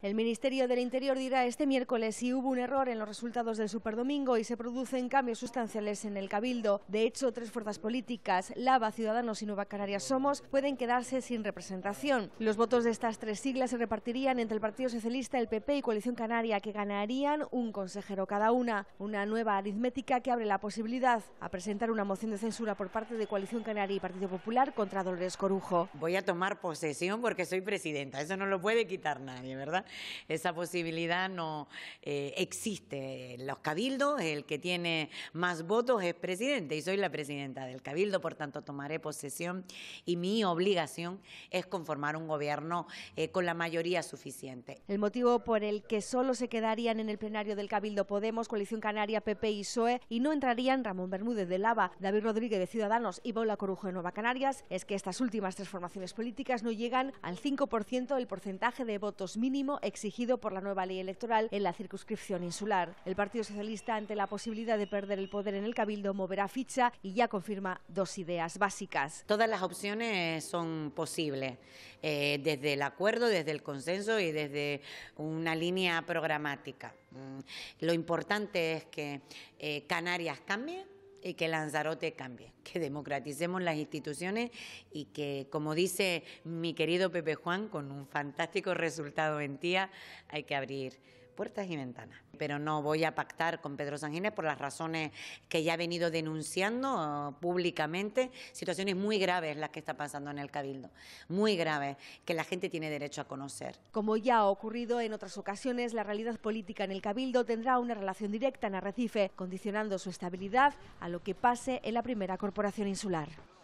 El Ministerio del Interior dirá este miércoles si hubo un error en los resultados del Superdomingo y se producen cambios sustanciales en el Cabildo. De hecho, tres fuerzas políticas, Lava, Ciudadanos y Nueva Canaria Somos, pueden quedarse sin representación. Los votos de estas tres siglas se repartirían entre el Partido Socialista, el PP y Coalición Canaria, que ganarían un consejero cada una. Una nueva aritmética que abre la posibilidad a presentar una moción de censura por parte de Coalición Canaria y Partido Popular contra Dolores Corujo. Voy a tomar posesión porque soy presidenta. Eso no lo puede quitar nadie, ¿verdad? esa posibilidad no eh, existe. Los cabildos, el que tiene más votos es presidente y soy la presidenta del cabildo, por tanto tomaré posesión y mi obligación es conformar un gobierno eh, con la mayoría suficiente. El motivo por el que solo se quedarían en el plenario del cabildo Podemos, Coalición Canaria, PP y PSOE y no entrarían Ramón Bermúdez de Lava, David Rodríguez de Ciudadanos y Paula Corujo de Nueva Canarias es que estas últimas transformaciones políticas no llegan al 5% del porcentaje de votos mínimo exigido por la nueva ley electoral en la circunscripción insular. El Partido Socialista, ante la posibilidad de perder el poder en el Cabildo, moverá ficha y ya confirma dos ideas básicas. Todas las opciones son posibles, eh, desde el acuerdo, desde el consenso y desde una línea programática. Mm, lo importante es que eh, Canarias cambie y que Lanzarote cambie que democraticemos las instituciones y que, como dice mi querido Pepe Juan, con un fantástico resultado en Tía, hay que abrir puertas y ventanas. Pero no voy a pactar con Pedro Sánchez por las razones que ya ha venido denunciando eh, públicamente, situaciones muy graves las que está pasando en el Cabildo, muy graves, que la gente tiene derecho a conocer. Como ya ha ocurrido en otras ocasiones, la realidad política en el Cabildo tendrá una relación directa en Arrecife, condicionando su estabilidad a lo que pase en la primera corporación insular.